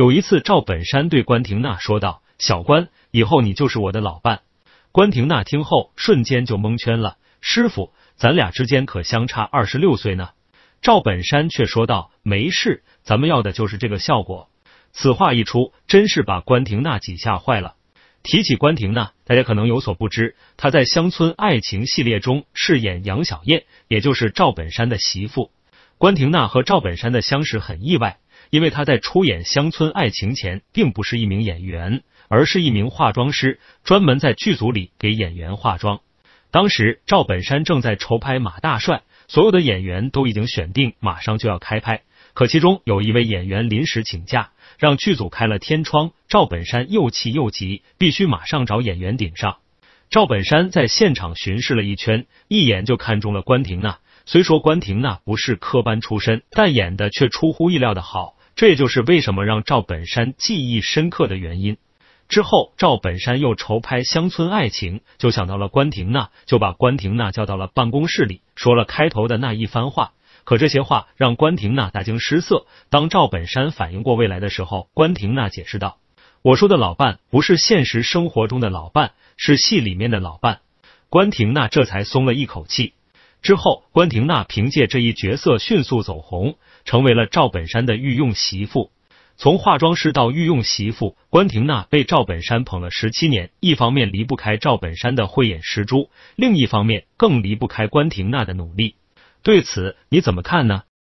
有一次，赵本山对关婷娜说道：“小关，以后你就是我的老伴。”关婷娜听后瞬间就蒙圈了：“师傅，咱俩之间可相差二十六岁呢。”赵本山却说道：“没事，咱们要的就是这个效果。”此话一出，真是把关婷娜几吓坏了。提起关婷娜，大家可能有所不知，她在《乡村爱情》系列中饰演杨小燕，也就是赵本山的媳妇。关婷娜和赵本山的相识很意外。因为他在出演《乡村爱情》前，并不是一名演员，而是一名化妆师，专门在剧组里给演员化妆。当时赵本山正在筹拍《马大帅》，所有的演员都已经选定，马上就要开拍。可其中有一位演员临时请假，让剧组开了天窗。赵本山又气又急，必须马上找演员顶上。赵本山在现场巡视了一圈，一眼就看中了关婷娜。虽说关婷娜不是科班出身，但演的却出乎意料的好。这就是为什么让赵本山记忆深刻的原因。之后，赵本山又筹拍《乡村爱情》，就想到了关婷娜，就把关婷娜叫到了办公室里，说了开头的那一番话。可这些话让关婷娜大惊失色。当赵本山反应过未来的时候，关婷娜解释道：“我说的老伴不是现实生活中的老伴，是戏里面的老伴。”关婷娜这才松了一口气。之后，关婷娜凭借这一角色迅速走红，成为了赵本山的御用媳妇。从化妆师到御用媳妇，关婷娜被赵本山捧了十七年。一方面离不开赵本山的慧眼识珠，另一方面更离不开关婷娜的努力。对此，你怎么看呢？